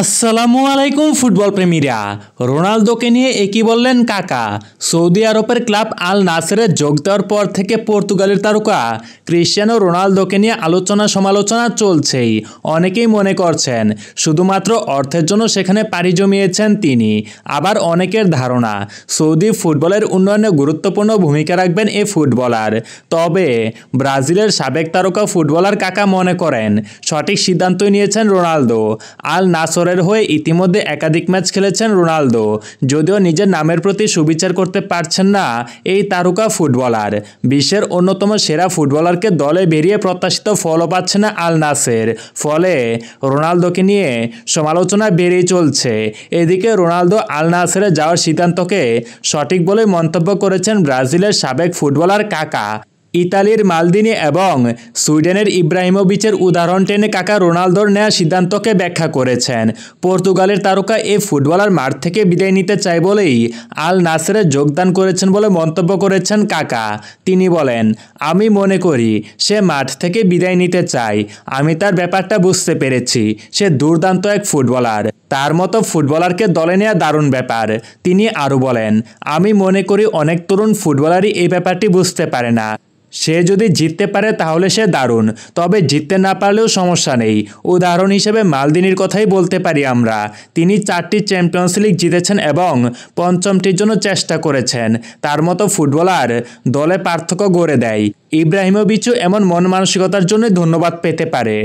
আসসালামু আলাইকুম ফুটবল প্রেমীরা রোনালদোকে নিয়ে একই বললেন কাকা সৌদি আরবের ক্লাব আল নাসেরে যোগ দেওয়ার পর থেকে পর্তুগালের তারকা ক্রিশ্চিয়ানো রোনালদোকে নিয়ে আলোচনা সমালোচনা চলছেই অনেকেই মনে করছেন শুধুমাত্র অর্থের জন্য সেখানে পাড়ি জমিয়েছেন তিনি আবার অনেকের ধারণা সৌদি ফুটবলের উন্নয়নে গুরুত্বপূর্ণ ভূমিকা রাখবেন এই ফুটবলার তবে ব্রাজিলের সাবেক তারকা ফুটবলার কাকা মনে করেন সঠিক সিদ্ধান্তই নিয়েছেন রোনালদো আল নাস নাসরের হয়ে ইতিমধ্যে একাধিক ম্যাচ খেলেছেন রোনালদো যদিও নিজের নামের প্রতি সুবিচার করতে পারছেন না এই তারকা ফুটবলার বিশ্বের অন্যতম সেরা ফুটবলারকে দলে বেরিয়ে প্রত্যাশিত ফলও পাচ্ছে না আল নাসের ফলে রোনালদোকে নিয়ে সমালোচনা বেড়েই চলছে এদিকে রোনালদো আল নাসেরে যাওয়ার সিদ্ধান্তকে সঠিক বলে মন্তব্য করেছেন ব্রাজিলের সাবেক ফুটবলার কাকা ইতালির মালদিনি এবং সুইডেনের ইব্রাহিমোভিচের উদাহরণ টেনে কাকা রোনালদোর নেয়া সিদ্ধান্তকে ব্যাখ্যা করেছেন পর্তুগালের তারকা এ ফুটবলার মাঠ থেকে বিদায় নিতে চায় বলেই আল নাসেরে যোগদান করেছেন বলে মন্তব্য করেছেন কাকা তিনি বলেন আমি মনে করি সে মাঠ থেকে বিদায় নিতে চায় আমি তার ব্যাপারটা বুঝতে পেরেছি সে দুর্দান্ত এক ফুটবলার তার মতো ফুটবলারকে দলে নেওয়া দারুণ ব্যাপার তিনি আরও বলেন আমি মনে করি অনেক তরুণ ফুটবলারই এই ব্যাপারটি বুঝতে পারে না সে যদি জিততে পারে তাহলে সে দারুণ তবে জিততে না পারলেও সমস্যা নেই উদাহরণ হিসেবে মালদিনির কথাই বলতে পারি আমরা তিনি চারটি চ্যাম্পিয়ন্স লিগ জিতেছেন এবং পঞ্চমটির জন্য চেষ্টা করেছেন তার মতো ফুটবলার দলে পার্থক্য গড়ে দেয় ইব্রাহিমোভিচও এমন মন মানসিকতার জন্য ধন্যবাদ পেতে পারে